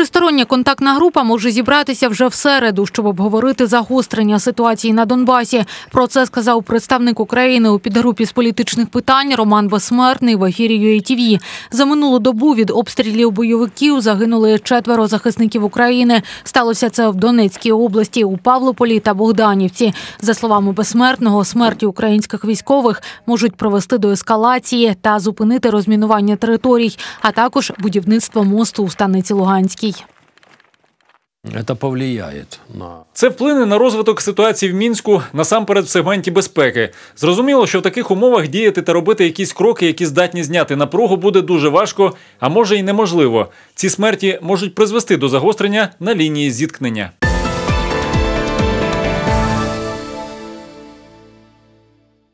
Тристороння контактна група може зібратися вже в середу, щоб обговорити загострення ситуації на Донбасі. Про це сказав представник України у підгрупі з політичних питань Роман Безсмертний в ефірі UATV. За минулу добу від обстрілів бойовиків загинули четверо захисників України. Сталося це в Донецькій області у Павлополі та Богданівці. За словами безсмертного, смерті українських військових можуть привести до ескалації та зупинити розмінування територій, а також будівництво мосту у станиці Луганській. Це повлияє на це вплине на розвиток ситуації в мінську насамперед в сегменті безпеки. Зрозуміло, що в таких умовах діяти та робити якісь кроки, які здатні зняти напругу, буде дуже важко, а може й неможливо. Ці смерті можуть призвести до загострення на лінії зіткнення.